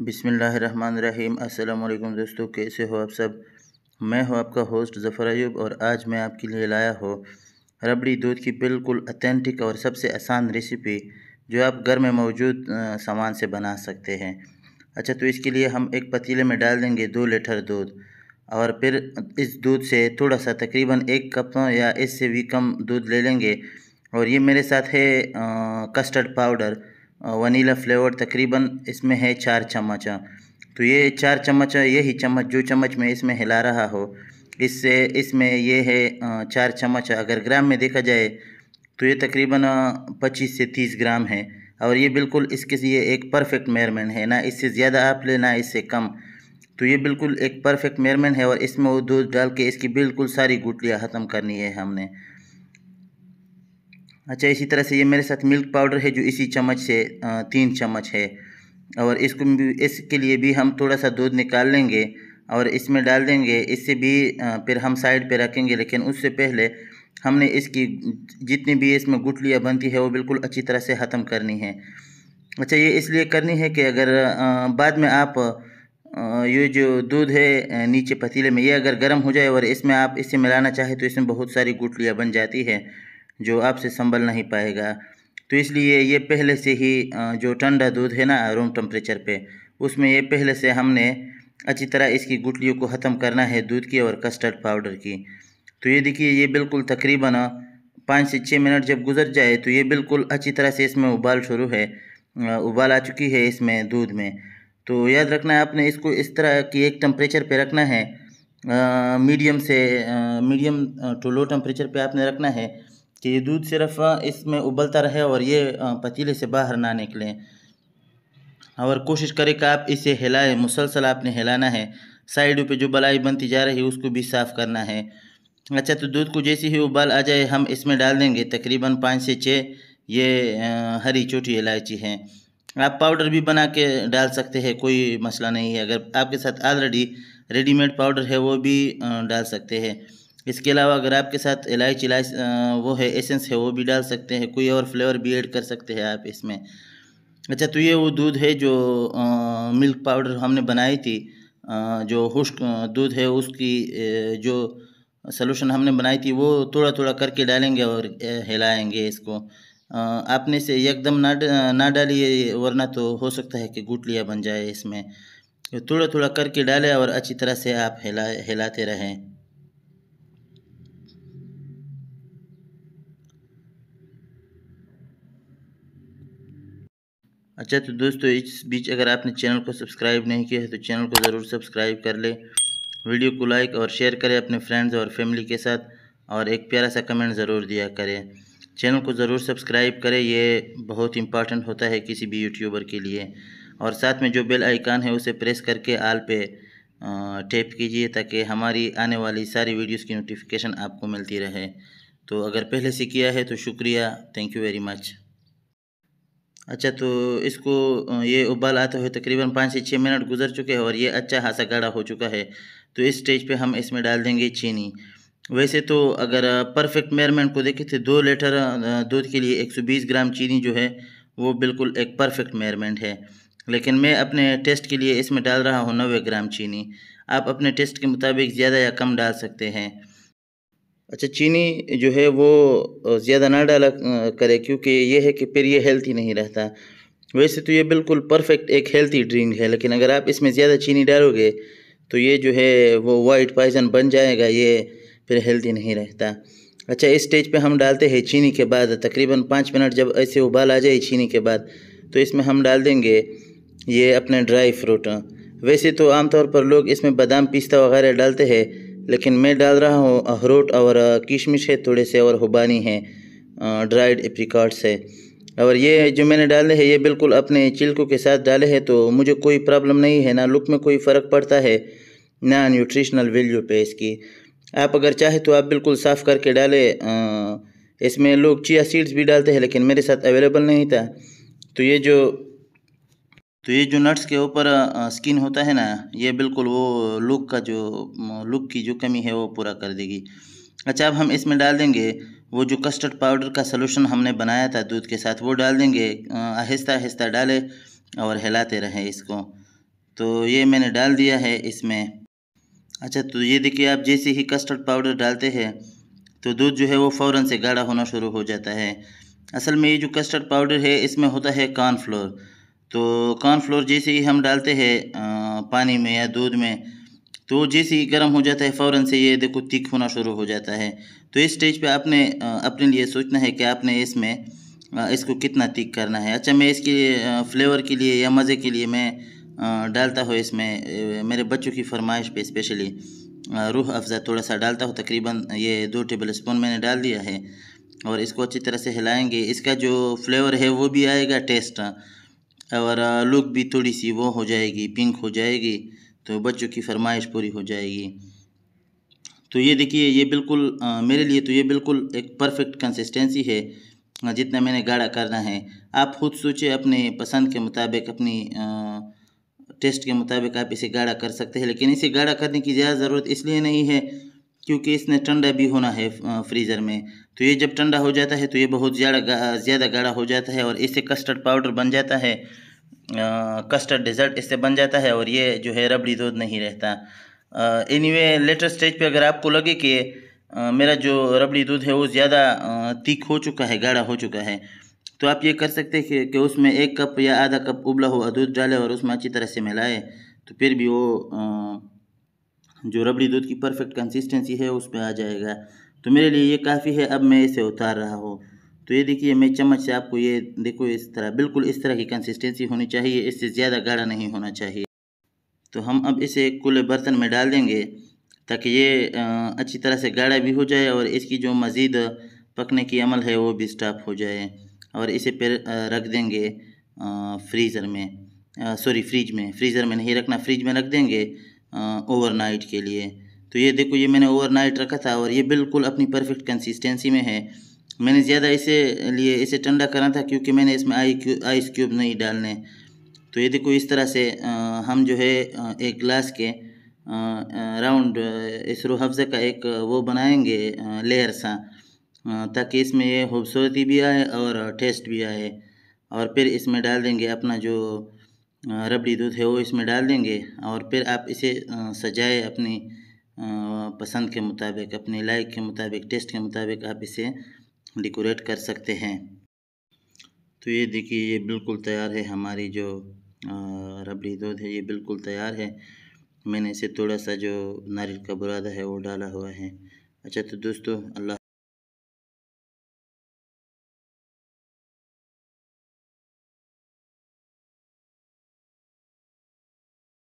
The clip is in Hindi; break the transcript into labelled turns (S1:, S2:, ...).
S1: बिसमीम अल्लाम दोस्तों कैसे हो आप सब मैं हूं आपका होस्ट ज़फ़र अयूब और आज मैं आपके लिए लाया हो रबड़ी दूध की बिल्कुल अथेंटिक और सबसे आसान रेसिपी जो आप घर में मौजूद सामान से बना सकते हैं अच्छा तो इसके लिए हम एक पतीले में डाल देंगे दो लीटर दूध और फिर इस दूध से थोड़ा सा तकरीबन एक कप या इससे भी कम दूध ले लेंगे और ये मेरे साथ है आ, कस्टर्ड पाउडर वनीला फ्लेवर तकरीबन इसमें है चार चम्मच तो ये चार चम्मच यही चम्मच जो चम्मच मैं इसमें हिला रहा हो इससे इसमें ये है चार चम्मच अगर ग्राम में देखा जाए तो ये तकरीबन पच्चीस से तीस ग्राम है और ये बिल्कुल इसके लिए एक परफेक्ट मेयरमेंट है ना इससे ज़्यादा आप ले ना इससे कम तो ये बिल्कुल एक परफेक्ट मेयरमेंट है और इसमें वो दूध डाल के इसकी बिल्कुल सारी गुटलियाँ ख़त्म करनी है हमने अच्छा इसी तरह से ये मेरे साथ मिल्क पाउडर है जो इसी चम्मच से तीन चम्मच है और इसको इसके लिए भी हम थोड़ा सा दूध निकाल लेंगे और इसमें डाल देंगे इससे भी फिर हम साइड पे रखेंगे लेकिन उससे पहले हमने इसकी जितनी भी इसमें गुटलियाँ बनती है वो बिल्कुल अच्छी तरह से ख़त्म करनी है अच्छा ये इसलिए करनी है कि अगर बाद में आप ये जो दूध है नीचे पतीले में ये अगर गर्म हो जाए और इसमें आप इसे मिलाना चाहें तो इसमें बहुत सारी गुटलियाँ बन जाती है जो आपसे संभल नहीं पाएगा तो इसलिए ये पहले से ही जो ठंडा दूध है ना रूम टेम्परेचर पे उसमें ये पहले से हमने अच्छी तरह इसकी गुटलियों को ख़त्म करना है दूध की और कस्टर्ड पाउडर की तो ये देखिए ये बिल्कुल तकरीबन पाँच से छः मिनट जब गुजर जाए तो ये बिल्कुल अच्छी तरह से इसमें उबाल शुरू है उबाल आ चुकी है इसमें दूध में तो याद रखना है आपने इसको इस तरह की एक टेम्परेचर पर रखना है मीडियम से मीडियम टू लो टेम्परेचर पर आपने रखना है कि ये दूध सिर्फ इसमें उबलता रहे और ये पतीले से बाहर ना निकले और कोशिश करें कि आप इसे हिलाएं मुसलसल आपने हिलाना है साइडों पे जो बलाई बनती जा रही है उसको भी साफ़ करना है अच्छा तो दूध को जैसे ही उबाल आ जाए हम इसमें डाल देंगे तकरीबन पाँच से छः ये हरी छोटी इलायची है आप पाउडर भी बना के डाल सकते हैं कोई मसला नहीं है अगर आपके साथ ऑलरेडी रेडीमेड पाउडर है वो भी डाल सकते हैं इसके अलावा अगर आपके साथ इलायची इलायच वो है एसेंस है वो भी डाल सकते हैं कोई और फ्लेवर भी ऐड कर सकते हैं आप इसमें अच्छा तो ये वो दूध है जो आ, मिल्क पाउडर हमने बनाई थी आ, जो खुश्क दूध है उसकी जो सोलूशन हमने बनाई थी वो थोड़ा थोड़ा करके डालेंगे और हिलाएंगे इसको आपने से एकदम ना ना डालिए वरना तो हो सकता है कि गुटलिया बन जाए इसमें थोड़ा थोड़ा करके डालें और अच्छी तरह से आप हिला हिलाते रहें अच्छा तो दोस्तों इस बीच अगर आपने चैनल को सब्सक्राइब नहीं किया है तो चैनल को ज़रूर सब्सक्राइब कर लें वीडियो को लाइक और शेयर करें अपने फ्रेंड्स और फैमिली के साथ और एक प्यारा सा कमेंट ज़रूर दिया करें चैनल को ज़रूर सब्सक्राइब करें ये बहुत इंपॉर्टेंट होता है किसी भी यूट्यूबर के लिए और साथ में जो बेल आइकान है उसे प्रेस करके आल पे टैप कीजिए ताकि हमारी आने वाली सारी वीडियोस की नोटिफिकेशन आपको मिलती रहे तो अगर पहले से किया है तो शुक्रिया थैंक यू वेरी मच अच्छा तो इसको ये उबाल आते हुए तकरीबन पाँच से छः मिनट गुजर चुके हैं और ये अच्छा खासा गाढ़ा हो चुका है तो इस स्टेज पे हम इसमें डाल देंगे चीनी वैसे तो अगर परफेक्ट मेयरमेंट को देखें तो दो लीटर दूध के लिए 120 ग्राम चीनी जो है वो बिल्कुल एक परफेक्ट मेयरमेंट है लेकिन मैं अपने टेस्ट के लिए इसमें डाल रहा हूँ नब्बे ग्राम चीनी आप अपने टेस्ट के मुताबिक ज़्यादा या कम डाल सकते हैं अच्छा चीनी जो है वो ज़्यादा ना डाला करे क्योंकि ये है कि फिर ये हेल्थी नहीं रहता वैसे तो ये बिल्कुल परफेक्ट एक हेल्थी ड्रिंक है लेकिन अगर आप इसमें ज़्यादा चीनी डालोगे तो ये जो है वो वाइट पॉइजन बन जाएगा ये फिर हेल्थी नहीं रहता अच्छा इस स्टेज पे हम डालते हैं चीनी के बाद तकरीबन पाँच मिनट जब ऐसे उबाल आ जाए चीनी के बाद तो इसमें हम डाल देंगे ये अपने ड्राई फ्रूट वैसे तो आमतौर पर लोग इसमें बादाम पिस्ता वगैरह डालते हैं लेकिन मैं डाल रहा हूँ अखरोट और किशमिश है थोड़े से और हुबानी है ड्राइड एप्रिकॉट्स है और ये जो मैंने डाले हैं ये बिल्कुल अपने चिल्को के साथ डाले हैं तो मुझे कोई प्रॉब्लम नहीं है ना लुक में कोई फ़र्क पड़ता है ना न्यूट्रिशनल वैल्यू पे इसकी आप अगर चाहे तो आप बिल्कुल साफ़ करके डाले इसमें लोग चिया सीड्स भी डालते हैं लेकिन मेरे साथ अवेलेबल नहीं था तो ये जो तो ये जो नट्स के ऊपर स्किन होता है ना ये बिल्कुल वो लुक का जो लुक की जो कमी है वो पूरा कर देगी अच्छा अब हम इसमें डाल देंगे वो जो कस्टर्ड पाउडर का सलूशन हमने बनाया था दूध के साथ वो डाल देंगे आहिस्ता आहिस्ता डालें और हिलाते रहें इसको तो ये मैंने डाल दिया है इसमें अच्छा तो ये देखिए आप जैसे ही कस्टर्ड पाउडर डालते हैं तो दूध जो है वो फ़ौर से गाढ़ा होना शुरू हो जाता है असल में ये जो कस्टर्ड पाउडर है इसमें होता है कॉर्नफ्लोर तो कॉर्नफ्लोर जैसे ही हम डालते हैं पानी में या दूध में तो जैसे ही गर्म हो जाता है फ़ौरन से ये देखो तिक होना शुरू हो जाता है तो इस स्टेज पे आपने अपने लिए सोचना है कि आपने इसमें इसको कितना तिक करना है अच्छा मैं इसके फ्लेवर के लिए या मज़े के लिए मैं डालता हूँ इसमें मेरे बच्चों की फरमाइश पे स्पेशली रूह अफ़ज़ा थोड़ा सा डालता हूँ तकरीबन ये दो टेबल स्पून मैंने डाल दिया है और इसको अच्छी तरह से हिलाएंगे इसका जो फ्लेवर है वो भी आएगा टेस्ट और लुक भी थोड़ी सी वो हो जाएगी पिंक हो जाएगी तो बच्चों की फरमाइश पूरी हो जाएगी तो ये देखिए ये बिल्कुल आ, मेरे लिए तो ये बिल्कुल एक परफेक्ट कंसिस्टेंसी है जितना मैंने गाढ़ा करना है आप खुद सोचिए अपने पसंद के मुताबिक अपनी आ, टेस्ट के मुताबिक आप इसे गाढ़ा कर सकते हैं लेकिन इसे गाढ़ा करने की ज़्यादा ज़रूरत इसलिए नहीं है क्योंकि इसने ठंडा भी होना है फ्रीज़र में तो ये जब ठंडा हो जाता है तो ये बहुत ज़्यादा ज़्यादा गाढ़ा हो जाता है और इससे कस्टर्ड पाउडर बन जाता है कस्टर्ड डिज़र्ट इससे बन जाता है और ये जो है रबड़ी दूध नहीं रहता एनी वे लेटर स्टेज पर अगर आपको लगे कि मेरा जो रबड़ी दूध है वो ज़्यादा तीख हो चुका है गाढ़ा हो चुका है तो आप ये कर सकते हैं कि, कि उसमें एक कप या आधा कप उबला हुआ दूध डालें और उसमें अच्छी तरह से मिलाएं तो फिर भी वो जो रबड़ी दूध की परफेक्ट कंसिस्टेंसी है उस पर आ जाएगा तो मेरे लिए ये काफ़ी है अब मैं इसे उतार रहा हूँ तो ये देखिए मैं चम्मच से आपको ये देखो इस तरह बिल्कुल इस तरह की कंसिस्टेंसी होनी चाहिए इससे ज़्यादा गाढ़ा नहीं होना चाहिए तो हम अब इसे खुले बर्तन में डाल देंगे ताकि ये अच्छी तरह से गाढ़ा भी हो जाए और इसकी जो मज़ीद पकने की अमल है वो भी स्टॉप हो जाए और इसे फिर रख देंगे फ्रीज़र में सॉरी फ्रिज में फ्रीज़र में नहीं रखना फ्रिज में रख देंगे ओवरनाइट के लिए तो ये देखो ये मैंने ओवरनाइट रखा था और ये बिल्कुल अपनी परफेक्ट कंसिस्टेंसी में है मैंने ज़्यादा इसे लिए इसे ठंडा करना था क्योंकि मैंने इसमें आई क्यू आइस क्यूब नहीं डालने तो ये देखो इस तरह से आ, हम जो है एक ग्लास के राउंड इसरो हफ्ज़ा का एक वो बनाएंगे लेयर सा ताकि इसमें ये खूबसूरती भी आए और टेस्ट भी आए और फिर इसमें डाल देंगे अपना जो रबड़ी दूध है वो इसमें डाल देंगे और फिर आप इसे सजाए अपनी पसंद के मुताबिक अपने लाइक के मुताबिक टेस्ट के मुताबिक आप इसे डेकोरेट कर सकते हैं तो ये देखिए ये बिल्कुल तैयार है हमारी जो रबड़ी दूध है ये बिल्कुल तैयार है मैंने इसे थोड़ा सा जो नारियल का बुरादा है वो डाला हुआ है अच्छा तो दोस्तों अल्लाह